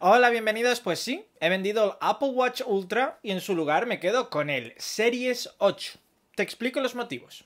Hola, bienvenidos. Pues sí, he vendido el Apple Watch Ultra y en su lugar me quedo con el Series 8. Te explico los motivos.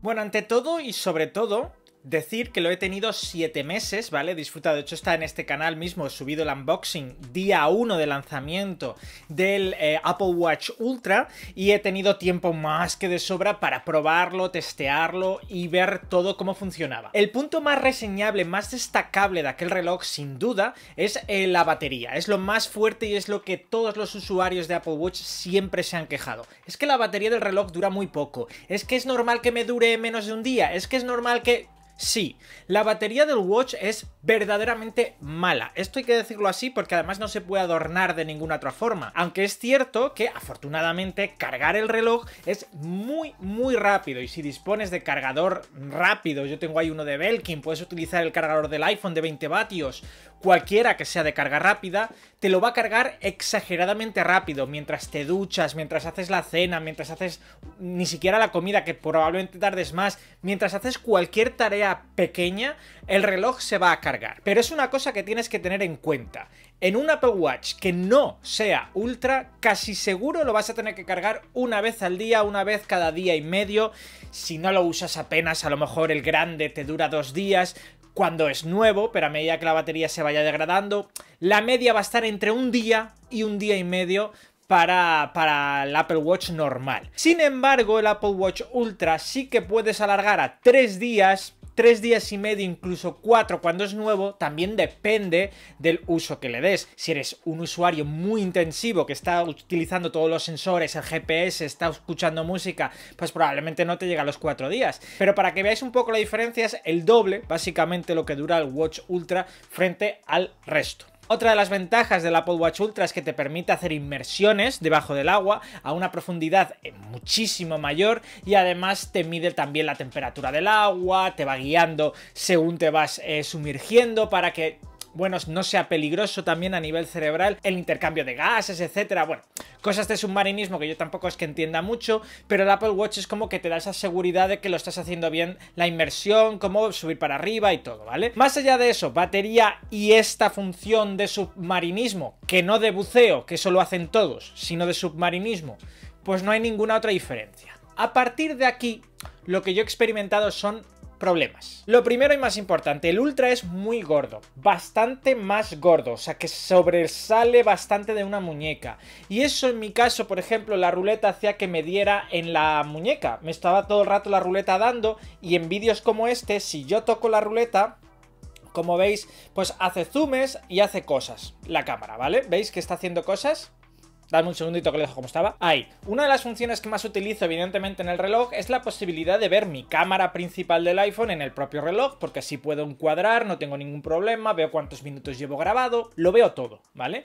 Bueno, ante todo y sobre todo, Decir que lo he tenido 7 meses, ¿vale? Disfrutado. de hecho está en este canal mismo, he subido el unboxing día 1 de lanzamiento del eh, Apple Watch Ultra y he tenido tiempo más que de sobra para probarlo, testearlo y ver todo cómo funcionaba. El punto más reseñable, más destacable de aquel reloj sin duda es eh, la batería. Es lo más fuerte y es lo que todos los usuarios de Apple Watch siempre se han quejado. Es que la batería del reloj dura muy poco, es que es normal que me dure menos de un día, es que es normal que... Sí, la batería del Watch es verdaderamente mala. Esto hay que decirlo así porque además no se puede adornar de ninguna otra forma. Aunque es cierto que afortunadamente cargar el reloj es muy muy rápido y si dispones de cargador rápido, yo tengo ahí uno de Belkin, puedes utilizar el cargador del iPhone de 20 vatios cualquiera que sea de carga rápida, te lo va a cargar exageradamente rápido, mientras te duchas, mientras haces la cena, mientras haces ni siquiera la comida, que probablemente tardes más, mientras haces cualquier tarea pequeña, el reloj se va a cargar. Pero es una cosa que tienes que tener en cuenta. En un Apple Watch que no sea ultra, casi seguro lo vas a tener que cargar una vez al día, una vez cada día y medio. Si no lo usas apenas, a lo mejor el grande te dura dos días, cuando es nuevo, pero a medida que la batería se vaya degradando, la media va a estar entre un día y un día y medio para, para, el Apple Watch normal. Sin embargo, el Apple Watch Ultra sí que puedes alargar a tres días tres días y medio, incluso cuatro cuando es nuevo, también depende del uso que le des. Si eres un usuario muy intensivo que está utilizando todos los sensores, el GPS, está escuchando música, pues probablemente no te llega a los cuatro días. Pero para que veáis un poco la diferencia es el doble, básicamente lo que dura el Watch Ultra frente al resto. Otra de las ventajas del Apple Watch Ultra es que te permite hacer inmersiones debajo del agua a una profundidad eh, muchísimo mayor y además te mide también la temperatura del agua, te va guiando según te vas eh, sumergiendo para que bueno, no sea peligroso también a nivel cerebral, el intercambio de gases, etcétera. Bueno, cosas de submarinismo que yo tampoco es que entienda mucho, pero el Apple Watch es como que te da esa seguridad de que lo estás haciendo bien, la inmersión, cómo subir para arriba y todo, ¿vale? Más allá de eso, batería y esta función de submarinismo, que no de buceo, que eso lo hacen todos, sino de submarinismo, pues no hay ninguna otra diferencia. A partir de aquí, lo que yo he experimentado son problemas. Lo primero y más importante, el Ultra es muy gordo, bastante más gordo, o sea que sobresale bastante de una muñeca. Y eso en mi caso, por ejemplo, la ruleta hacía que me diera en la muñeca. Me estaba todo el rato la ruleta dando y en vídeos como este, si yo toco la ruleta, como veis, pues hace zoomes y hace cosas la cámara, ¿vale? ¿Veis que está haciendo cosas? Dame un segundito que lo dejo como estaba. Ahí. Una de las funciones que más utilizo, evidentemente, en el reloj es la posibilidad de ver mi cámara principal del iPhone en el propio reloj, porque así puedo encuadrar, no tengo ningún problema, veo cuántos minutos llevo grabado, lo veo todo, ¿vale?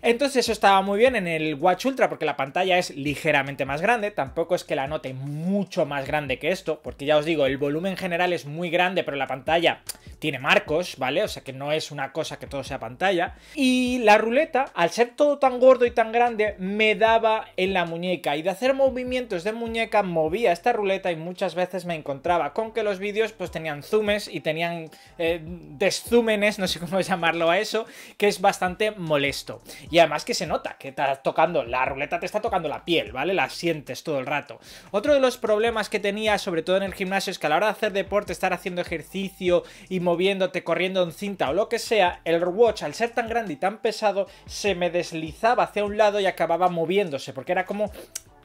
Entonces eso estaba muy bien en el Watch Ultra, porque la pantalla es ligeramente más grande, tampoco es que la note mucho más grande que esto, porque ya os digo, el volumen general es muy grande, pero la pantalla tiene marcos, ¿vale? O sea que no es una cosa que todo sea pantalla. Y la ruleta, al ser todo tan gordo y tan grande, me daba en la muñeca y de hacer movimientos de muñeca movía esta ruleta y muchas veces me encontraba con que los vídeos pues tenían zoomes y tenían eh, deszúmenes, no sé cómo llamarlo a eso, que es bastante molesto. Y además que se nota que estás tocando, la ruleta te está tocando la piel, ¿vale? La sientes todo el rato. Otro de los problemas que tenía, sobre todo en el gimnasio, es que a la hora de hacer deporte, estar haciendo ejercicio y moviéndote, corriendo en cinta o lo que sea, el watch al ser tan grande y tan pesado se me deslizaba hacia un lado y acababa moviéndose, porque era como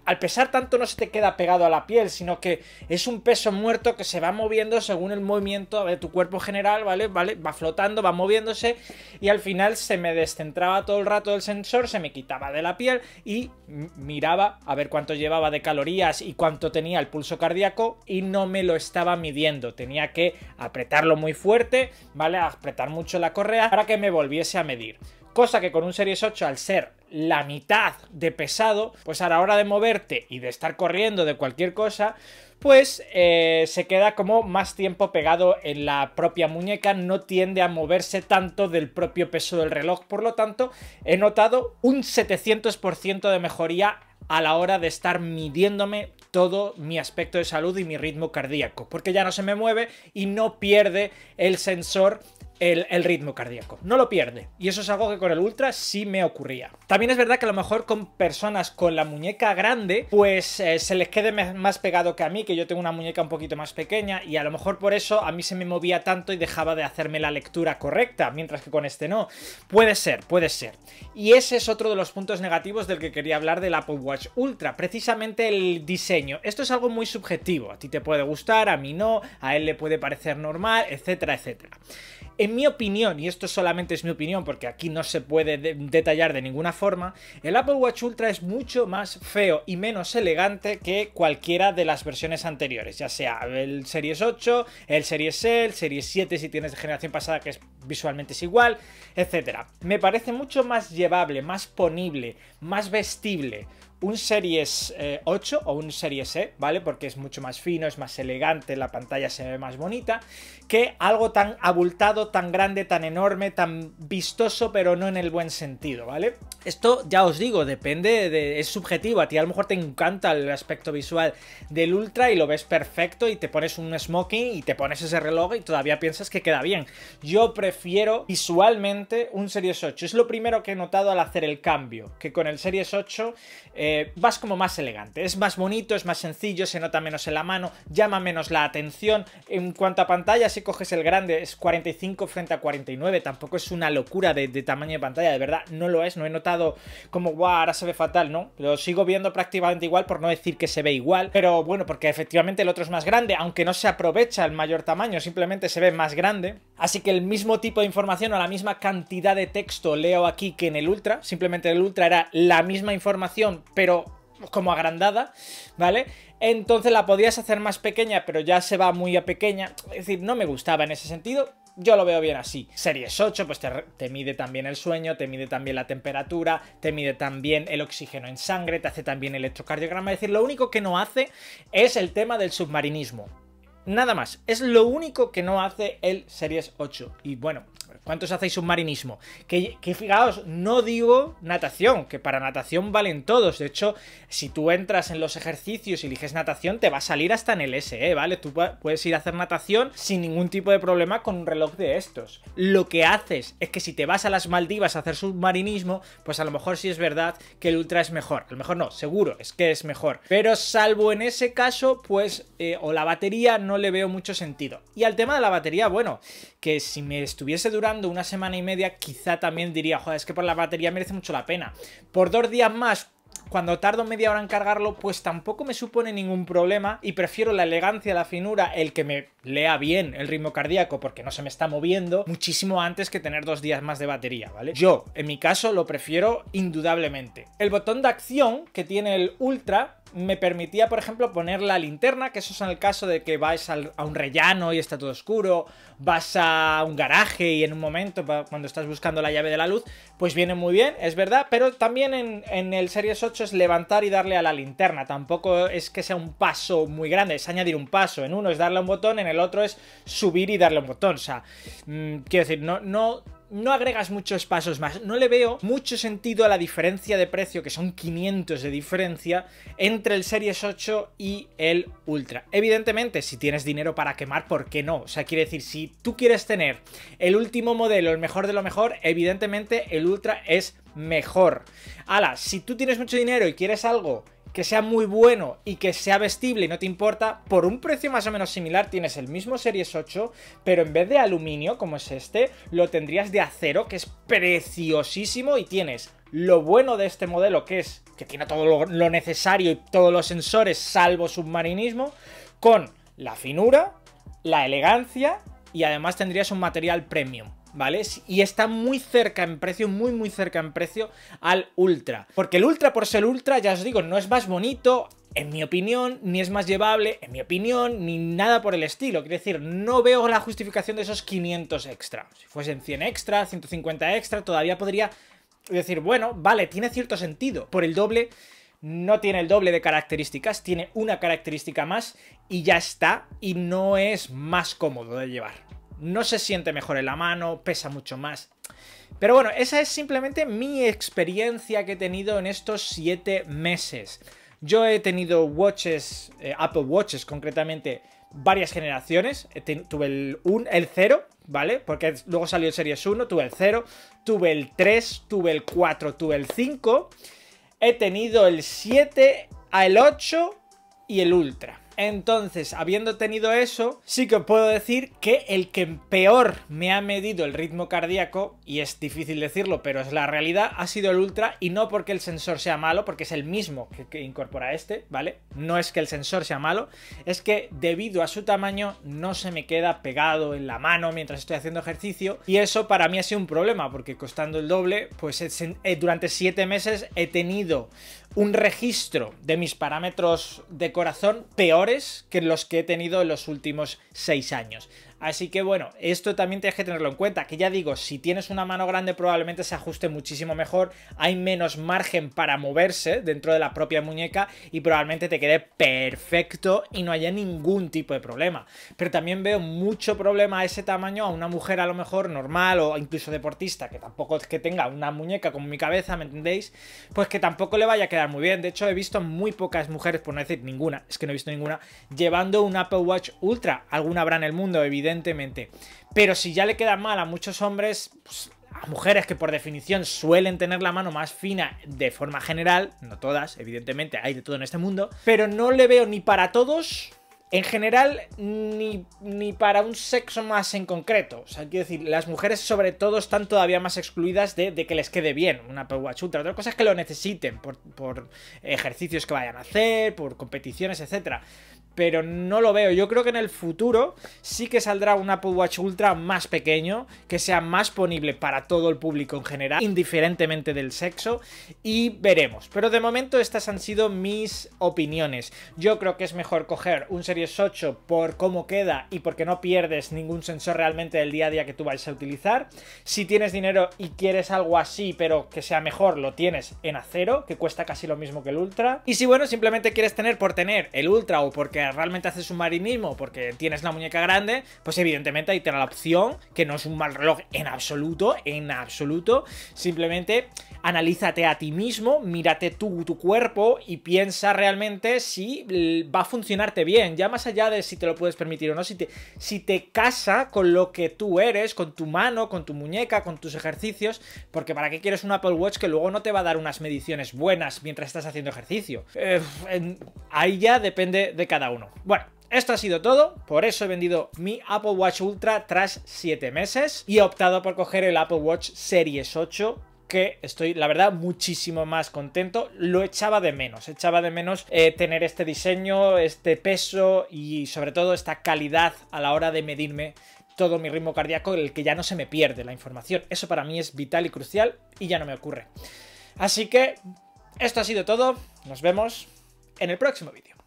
al pesar tanto no se te queda pegado a la piel, sino que es un peso muerto que se va moviendo según el movimiento de tu cuerpo general, ¿vale? ¿Vale? Va flotando, va moviéndose y al final se me descentraba todo el rato el sensor, se me quitaba de la piel y miraba a ver cuánto llevaba de calorías y cuánto tenía el pulso cardíaco y no me lo estaba midiendo. Tenía que apretarlo muy fuerte, ¿vale? Apretar mucho la correa para que me volviese a medir. Cosa que con un Series 8 al ser la mitad de pesado, pues a la hora de moverte y de estar corriendo de cualquier cosa, pues eh, se queda como más tiempo pegado en la propia muñeca, no tiende a moverse tanto del propio peso del reloj, por lo tanto he notado un 700% de mejoría a la hora de estar midiéndome todo mi aspecto de salud y mi ritmo cardíaco, porque ya no se me mueve y no pierde el sensor el, ritmo cardíaco. No lo pierde. Y eso es algo que con el Ultra sí me ocurría. También es verdad que a lo mejor con personas con la muñeca grande, pues eh, se les quede más pegado que a mí, que yo tengo una muñeca un poquito más pequeña, y a lo mejor por eso a mí se me movía tanto y dejaba de hacerme la lectura correcta, mientras que con este no. Puede ser, puede ser. Y ese es otro de los puntos negativos del que quería hablar del Apple Watch Ultra, precisamente el diseño. Esto es algo muy subjetivo. A ti te puede gustar, a mí no, a él le puede parecer normal, etcétera, etcétera. En mi opinión, y esto solamente es mi opinión porque aquí no se puede detallar de ninguna forma, el Apple Watch Ultra es mucho más feo y menos elegante que cualquiera de las versiones anteriores, ya sea el Series 8, el Series L, el Series 7 si tienes de generación pasada que es, visualmente es igual, etc. Me parece mucho más llevable, más ponible, más vestible un Series 8 eh, o un Series E, ¿vale? Porque es mucho más fino, es más elegante, la pantalla se ve más bonita, que algo tan abultado, tan grande, tan enorme, tan vistoso, pero no en el buen sentido, ¿vale? Esto ya os digo, depende, de, es subjetivo, a ti a lo mejor te encanta el aspecto visual del Ultra y lo ves perfecto y te pones un smoking y te pones ese reloj y todavía piensas que queda bien. Yo prefiero visualmente un Series 8, es lo primero que he notado al hacer el cambio, que con el Series 8... Eh, vas como más elegante. Es más bonito, es más sencillo, se nota menos en la mano, llama menos la atención. En cuanto a pantalla, si coges el grande, es 45 frente a 49. Tampoco es una locura de, tamaño de pantalla, de verdad, no lo es. No he notado como, guau, ahora se ve fatal, ¿no? Lo sigo viendo prácticamente igual, por no decir que se ve igual. Pero bueno, porque efectivamente el otro es más grande, aunque no se aprovecha el mayor tamaño, simplemente se ve más grande. Así que el mismo tipo de información o la misma cantidad de texto leo aquí que en el Ultra. Simplemente el Ultra era la misma información, pero como agrandada, ¿vale? Entonces la podías hacer más pequeña, pero ya se va muy a pequeña. Es decir, no me gustaba en ese sentido. Yo lo veo bien así. Series 8, pues te, mide también el sueño, te mide también la temperatura, te mide también el oxígeno en sangre, te hace también electrocardiograma. Es decir, lo único que no hace es el tema del submarinismo. Nada más, es lo único que no hace el Series 8. Y bueno, ¿Cuántos hacéis submarinismo? Que, fijaos, no digo natación, que para natación valen todos. De hecho, si tú entras en los ejercicios y eliges natación, te va a salir hasta en el SE, ¿eh? ¿vale? Tú puedes ir a hacer natación sin ningún tipo de problema con un reloj de estos. Lo que haces es que si te vas a las Maldivas a hacer submarinismo, pues a lo mejor sí es verdad que el ultra es mejor. A lo mejor no, seguro, es que es mejor. Pero salvo en ese caso, pues, eh, o la batería no le veo mucho sentido. Y al tema de la batería, bueno, que si me estuviese durando una semana y media, quizá también diría, joder, es que por la batería merece mucho la pena. Por dos días más cuando tardo media hora en cargarlo, pues tampoco me supone ningún problema y prefiero la elegancia, la finura, el que me lea bien el ritmo cardíaco porque no se me está moviendo, muchísimo antes que tener dos días más de batería, ¿vale? Yo, en mi caso, lo prefiero indudablemente. El botón de acción que tiene el Ultra me permitía, por ejemplo, poner la linterna, que eso es en el caso de que vais a un rellano y está todo oscuro, vas a un garaje y en un momento, cuando estás buscando la llave de la luz, pues viene muy bien, es verdad, pero también en, en el Series 8 es levantar y darle a la linterna. Tampoco es que sea un paso muy grande, es añadir un paso. En uno es darle a un botón, en el otro es subir y darle un botón. O sea, mm, quiero decir, no, no no agregas muchos pasos más. No le veo mucho sentido a la diferencia de precio, que son 500 de diferencia, entre el Series 8 y el Ultra. Evidentemente, si tienes dinero para quemar, ¿por qué no? O sea, quiere decir, si tú quieres tener el último modelo, el mejor de lo mejor, evidentemente el Ultra es mejor. Ala, si tú tienes mucho dinero y quieres algo que sea muy bueno y que sea vestible y no te importa, por un precio más o menos similar tienes el mismo Series 8, pero en vez de aluminio, como es este, lo tendrías de acero, que es preciosísimo y tienes lo bueno de este modelo, que es que tiene todo lo necesario y todos los sensores, salvo submarinismo, con la finura, la elegancia y además tendrías un material premium. ¿vale? Y está muy cerca en precio, muy muy cerca en precio al Ultra. Porque el Ultra por ser Ultra, ya os digo, no es más bonito, en mi opinión, ni es más llevable, en mi opinión, ni nada por el estilo. Quiero decir, no veo la justificación de esos 500 extra. Si fuesen 100 extra, 150 extra, todavía podría decir, bueno, vale, tiene cierto sentido. Por el doble, no tiene el doble de características, tiene una característica más y ya está, y no es más cómodo de llevar no se siente mejor en la mano, pesa mucho más. Pero bueno, esa es simplemente mi experiencia que he tenido en estos 7 meses. Yo he tenido watches, eh, Apple Watches concretamente, varias generaciones. Tuve el, el 0, ¿vale? Porque luego salió el Series 1, tuve el 0, tuve el 3, tuve el 4, tuve el 5. He tenido el 7, el 8 y el Ultra. Entonces, habiendo tenido eso, sí que puedo decir que el que peor me ha medido el ritmo cardíaco, y es difícil decirlo, pero es la realidad, ha sido el Ultra, y no porque el sensor sea malo, porque es el mismo que, incorpora este, ¿vale? No es que el sensor sea malo, es que debido a su tamaño no se me queda pegado en la mano mientras estoy haciendo ejercicio, y eso para mí ha sido un problema, porque costando el doble, pues eh, eh, durante siete meses he tenido un registro de mis parámetros de corazón peores que los que he tenido en los últimos seis años. Así que bueno, esto también tienes que tenerlo en cuenta, que ya digo, si tienes una mano grande probablemente se ajuste muchísimo mejor, hay menos margen para moverse dentro de la propia muñeca y probablemente te quede perfecto y no haya ningún tipo de problema. Pero también veo mucho problema a ese tamaño a una mujer a lo mejor normal o incluso deportista, que tampoco es que tenga una muñeca como mi cabeza, ¿me entendéis? Pues que tampoco le vaya a quedar muy bien. De hecho, he visto muy pocas mujeres, por no decir ninguna, es que no he visto ninguna, llevando un Apple Watch Ultra. Alguna habrá en el mundo, evidentemente evidentemente. Pero si ya le queda mal a muchos hombres, pues, a mujeres que por definición suelen tener la mano más fina de forma general, no todas, evidentemente, hay de todo en este mundo, pero no le veo ni para todos, en general, ni, para un sexo más en concreto. O sea, quiero decir, las mujeres sobre todo están todavía más excluidas de, que les quede bien una peguachutra. Otra cosa es que lo necesiten por, por ejercicios que vayan a hacer, por competiciones, etc pero no lo veo. Yo creo que en el futuro sí que saldrá un Apple Watch Ultra más pequeño, que sea más ponible para todo el público en general, indiferentemente del sexo, y veremos. Pero de momento estas han sido mis opiniones. Yo creo que es mejor coger un Series 8 por cómo queda y porque no pierdes ningún sensor realmente del día a día que tú vais a utilizar. Si tienes dinero y quieres algo así, pero que sea mejor, lo tienes en acero, que cuesta casi lo mismo que el Ultra. Y si bueno, simplemente quieres tener por tener el Ultra o porque realmente haces un marinismo, porque tienes la muñeca grande, pues evidentemente ahí te da la opción, que no es un mal reloj en absoluto, en absoluto. Simplemente analízate a ti mismo, mírate tú, tu cuerpo y piensa realmente si va a funcionarte bien, ya más allá de si te lo puedes permitir o no, si te, si te casa con lo que tú eres, con tu mano, con tu muñeca, con tus ejercicios, porque ¿para qué quieres un Apple Watch que luego no te va a dar unas mediciones buenas mientras estás haciendo ejercicio? Eh, ahí ya depende de cada uno. Bueno, esto ha sido todo, por eso he vendido mi Apple Watch Ultra tras 7 meses y he optado por coger el Apple Watch Series 8 que estoy, la verdad, muchísimo más contento. Lo echaba de menos, echaba de menos eh, tener este diseño, este peso y sobre todo esta calidad a la hora de medirme todo mi ritmo cardíaco, el que ya no se me pierde la información. Eso para mí es vital y crucial y ya no me ocurre. Así que esto ha sido todo, nos vemos en el próximo vídeo.